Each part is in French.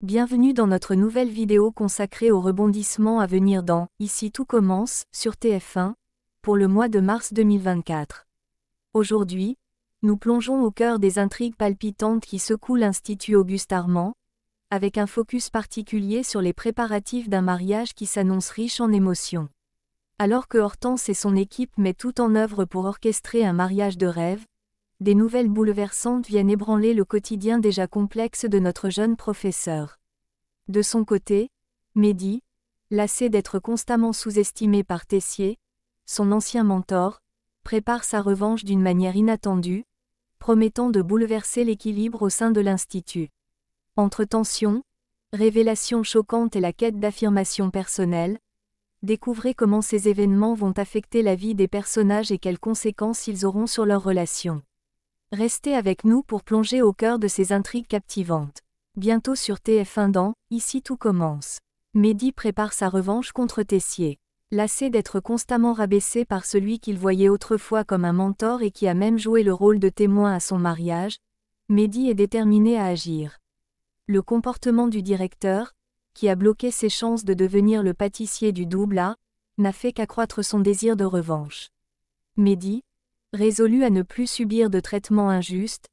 Bienvenue dans notre nouvelle vidéo consacrée au rebondissement à venir dans Ici tout commence sur TF1 pour le mois de mars 2024. Aujourd'hui, nous plongeons au cœur des intrigues palpitantes qui secouent l'Institut Auguste Armand, avec un focus particulier sur les préparatifs d'un mariage qui s'annonce riche en émotions. Alors que Hortense et son équipe mettent tout en œuvre pour orchestrer un mariage de rêve, des nouvelles bouleversantes viennent ébranler le quotidien déjà complexe de notre jeune professeur. De son côté, Mehdi, lassé d'être constamment sous-estimé par Tessier, son ancien mentor, prépare sa revanche d'une manière inattendue, promettant de bouleverser l'équilibre au sein de l'Institut. Entre tensions, révélations choquantes et la quête d'affirmation personnelle, découvrez comment ces événements vont affecter la vie des personnages et quelles conséquences ils auront sur leurs relations. Restez avec nous pour plonger au cœur de ces intrigues captivantes. Bientôt sur TF1 dans Ici tout commence. Mehdi prépare sa revanche contre Tessier. Lassé d'être constamment rabaissé par celui qu'il voyait autrefois comme un mentor et qui a même joué le rôle de témoin à son mariage, Mehdi est déterminé à agir. Le comportement du directeur, qui a bloqué ses chances de devenir le pâtissier du double A, n'a fait qu'accroître son désir de revanche. Mehdi, Résolu à ne plus subir de traitements injustes,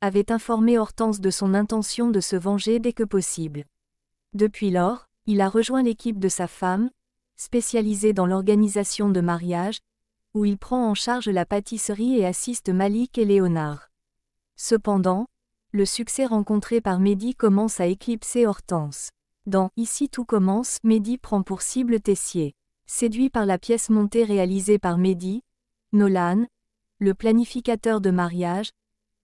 avait informé Hortense de son intention de se venger dès que possible. Depuis lors, il a rejoint l'équipe de sa femme, spécialisée dans l'organisation de mariages, où il prend en charge la pâtisserie et assiste Malik et Léonard. Cependant, le succès rencontré par Mehdi commence à éclipser Hortense. Dans Ici tout commence, Mehdi prend pour cible Tessier. Séduit par la pièce montée réalisée par Mehdi, Nolan, le planificateur de mariage,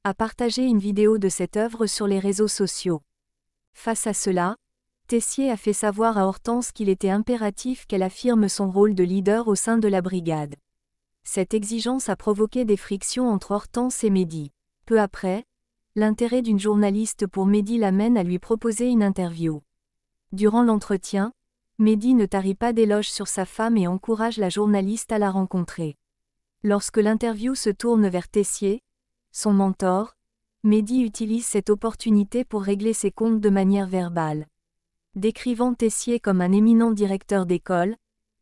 a partagé une vidéo de cette œuvre sur les réseaux sociaux. Face à cela, Tessier a fait savoir à Hortense qu'il était impératif qu'elle affirme son rôle de leader au sein de la brigade. Cette exigence a provoqué des frictions entre Hortense et Mehdi. Peu après, l'intérêt d'une journaliste pour Mehdi l'amène à lui proposer une interview. Durant l'entretien, Mehdi ne tarit pas d'éloges sur sa femme et encourage la journaliste à la rencontrer. Lorsque l'interview se tourne vers Tessier, son mentor, Mehdi utilise cette opportunité pour régler ses comptes de manière verbale. Décrivant Tessier comme un éminent directeur d'école,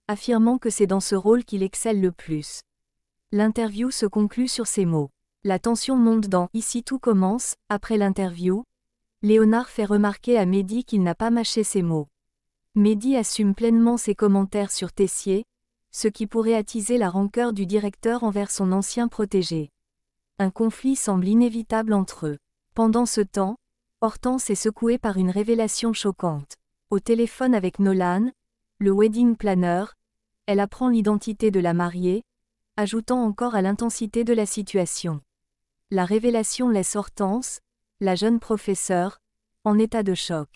affirmant que c'est dans ce rôle qu'il excelle le plus. L'interview se conclut sur ces mots. La tension monte dans Ici tout commence, après l'interview. Léonard fait remarquer à Mehdi qu'il n'a pas mâché ses mots. Mehdi assume pleinement ses commentaires sur Tessier, ce qui pourrait attiser la rancœur du directeur envers son ancien protégé. Un conflit semble inévitable entre eux. Pendant ce temps, Hortense est secouée par une révélation choquante. Au téléphone avec Nolan, le wedding planner, elle apprend l'identité de la mariée, ajoutant encore à l'intensité de la situation. La révélation laisse Hortense, la jeune professeure, en état de choc.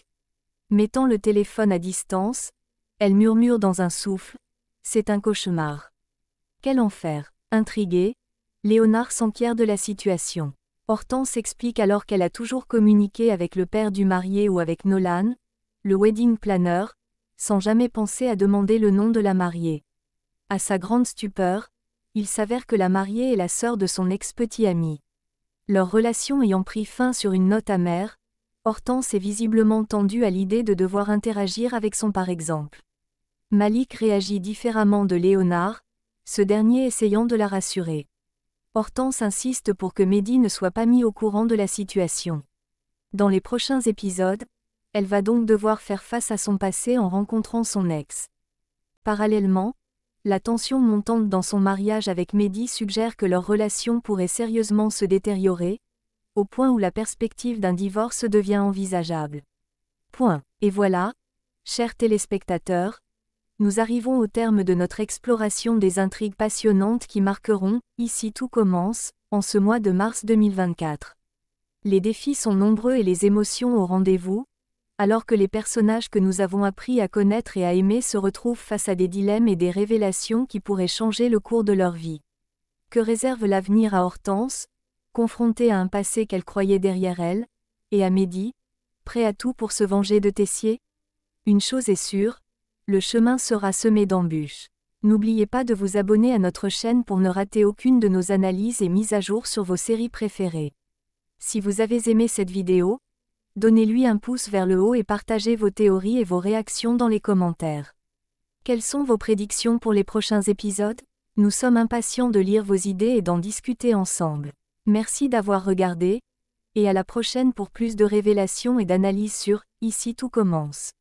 Mettant le téléphone à distance, elle murmure dans un souffle c'est un cauchemar. Quel enfer. Intrigué, Léonard s'enquiert de la situation. Hortense explique alors qu'elle a toujours communiqué avec le père du marié ou avec Nolan, le wedding planner, sans jamais penser à demander le nom de la mariée. À sa grande stupeur, il s'avère que la mariée est la sœur de son ex-petit ami. Leur relation ayant pris fin sur une note amère, Hortense est visiblement tendue à l'idée de devoir interagir avec son par exemple. Malik réagit différemment de Léonard, ce dernier essayant de la rassurer. Hortense insiste pour que Mehdi ne soit pas mis au courant de la situation. Dans les prochains épisodes, elle va donc devoir faire face à son passé en rencontrant son ex. Parallèlement, la tension montante dans son mariage avec Mehdi suggère que leur relation pourrait sérieusement se détériorer, au point où la perspective d'un divorce devient envisageable. Point. Et voilà, chers téléspectateurs, nous arrivons au terme de notre exploration des intrigues passionnantes qui marqueront, ici tout commence, en ce mois de mars 2024. Les défis sont nombreux et les émotions au rendez-vous, alors que les personnages que nous avons appris à connaître et à aimer se retrouvent face à des dilemmes et des révélations qui pourraient changer le cours de leur vie. Que réserve l'avenir à Hortense, confrontée à un passé qu'elle croyait derrière elle, et à Mehdi, prêt à tout pour se venger de Tessier Une chose est sûre, le chemin sera semé d'embûches. N'oubliez pas de vous abonner à notre chaîne pour ne rater aucune de nos analyses et mises à jour sur vos séries préférées. Si vous avez aimé cette vidéo, donnez-lui un pouce vers le haut et partagez vos théories et vos réactions dans les commentaires. Quelles sont vos prédictions pour les prochains épisodes Nous sommes impatients de lire vos idées et d'en discuter ensemble. Merci d'avoir regardé, et à la prochaine pour plus de révélations et d'analyses sur Ici tout commence.